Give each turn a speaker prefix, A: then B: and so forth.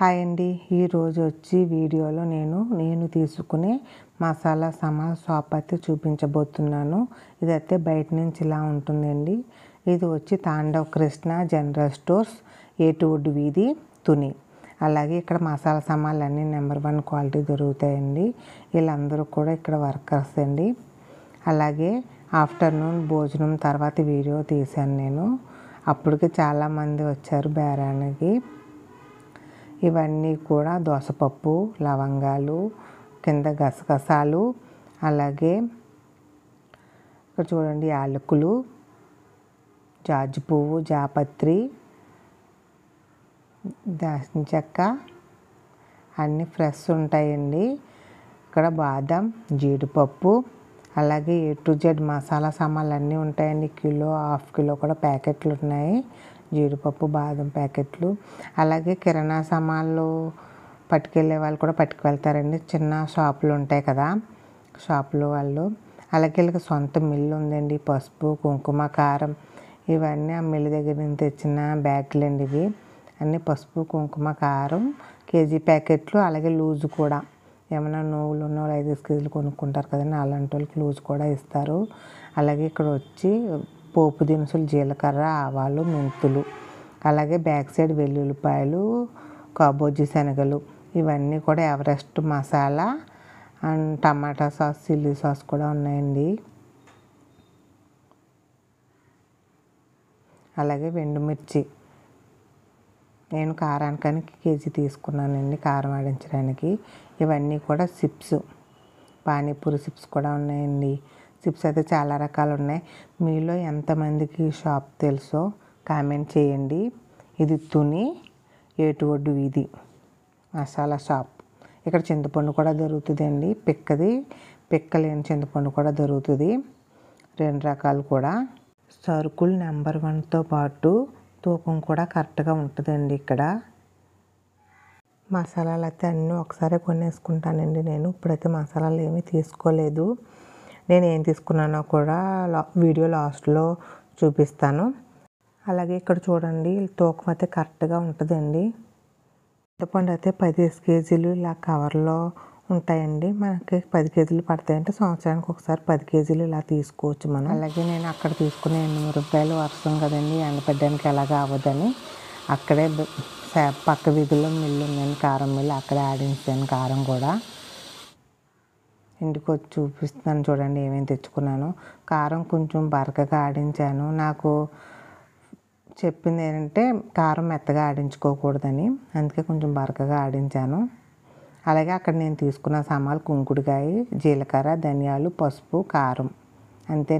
A: hi అండి ఈరోజు వచ్చి వీడియోలో నేను నేను తీసుకునే మసాలా సమా షాప్ అయితే చూపించబోతున్నాను ఇదైతే బయట నుంచి ఇలా ఉంటుందండి ఇది వచ్చి తాండవ్ కృష్ణ జనరల్ స్టోర్స్ ఏటువుడ్ వీధి తుని అలాగే ఇక్కడ మసాలా సామాన్లు అన్నీ నెంబర్ వన్ క్వాలిటీ దొరుకుతాయండి వీళ్ళందరూ కూడా ఇక్కడ వర్కర్స్ అండి అలాగే ఆఫ్టర్నూన్ భోజనం తర్వాత వీడియో తీశాను నేను అప్పటికి చాలామంది వచ్చారు బేరానికి ఇవన్నీ కూడా దోసపప్పు లవంగాలు కింద గసగసాలు అలాగే ఇక్కడ చూడండి యాలకులు జాజి పువ్వు జాపత్రి దాల్చిన చెక్క అన్నీ ఫ్రెష్ ఉంటాయండి ఇక్కడ బాదం జీడిపప్పు అలాగే ఏ టు జెడ్ మసాలా సామాన్లు అన్నీ ఉంటాయండి కిలో హాఫ్ కిలో కూడా ప్యాకెట్లు ఉన్నాయి జీడిపప్పు బాదం ప్యాకెట్లు అలాగే కిరాణా సామాన్లు పట్టుకెళ్ళే వాళ్ళు కూడా పట్టుకువెళ్తారండి చిన్న షాపులు ఉంటాయి కదా షాపులు వాళ్ళు అలాగే వీళ్ళకి సొంత మిల్లు ఉందండి పసుపు కుంకుమ కారం ఇవన్నీ ఆ మిల్లు దగ్గర నుంచి తెచ్చిన బ్యాగ్లు అండి ఇవి అన్నీ పసుపు కుంకుమ కారం కేజీ ప్యాకెట్లు అలాగే లూజ్ కూడా ఏమైనా నువ్వులు ఉన్న వాళ్ళు ఐదు కేజీలు కొనుక్కుంటారు కదండి అలాంటి వాళ్ళకి లూజ్ కూడా ఇస్తారు అలాగే ఇక్కడ వచ్చి పోపు దినుసులు జీలకర్ర ఆవాలు మెంతులు అలాగే బ్యాక్ సైడ్ వెల్లుల్లిపాయలు కాబోజి శనగలు ఇవన్నీ కూడా Everest masala and tomato sauce chilli sauce కూడా ఉన్నాయండి అలాగే వెండుమిర్చి నేను కారానికి కేజీ తీసుకున్నానండి కారం ఆడించడానికి ఇవన్నీ కూడా సిప్స్ పానీపూరి సిప్స్ కూడా ఉన్నాయండి చిప్స్ అయితే చాలా రకాలు ఉన్నాయి మీలో ఎంతమందికి షాప్ తెలుసో కామెంట్ చేయండి ఇది తుని ఏటువడ్డు వీధి మసాలా షాప్ ఇక్కడ చింతపండు కూడా అండి పిక్కది పిక్క లేని చింతపండు కూడా దొరుకుతుంది రెండు రకాలు కూడా సరుకులు నెంబర్ వన్తో పాటు తూకం కూడా కరెక్ట్గా ఉంటుందండి ఇక్కడ మసాలాలు అయితే అన్నీ ఒకసారి కొనేసుకుంటానండి నేను ఇప్పుడైతే మసాలాలు ఏమీ తీసుకోలేదు నేను ఏం తీసుకున్నానో కూడా వీడియో లాస్ట్లో చూపిస్తాను అలాగే ఇక్కడ చూడండి తూకం అయితే కరెక్ట్గా ఉంటుందండి చింతపండు అయితే పదిహేను కేజీలు ఇలా కవర్లో ఉంటాయండి మనకి పది కేజీలు పడతాయంటే సంవత్సరానికి ఒకసారి పది కేజీలు ఇలా తీసుకోవచ్చు మనం అలాగే నేను అక్కడ తీసుకునే ఎనిమిది రూపాయలు వర్షం కదండి పెట్టడానికి ఎలాగా అవ్వదని అక్కడే పక్క వీధిలో మిల్లు ఉందని కారం మిల్లు అక్కడే ఆడించాను కారం కూడా ఇంటికి వచ్చి చూపిస్తున్నాను చూడండి ఏమేమి తెచ్చుకున్నాను కారం కొంచెం బరకగా ఆడించాను నాకు చెప్పింది ఏంటంటే కారం మెత్తగా ఆడించుకోకూడదని అందుకే కొంచెం బరకగా ఆడించాను అలాగే అక్కడ నేను తీసుకున్న సామాన్లు కుంకుడుకాయ జీలకర్ర ధనియాలు పసుపు కారం అంతే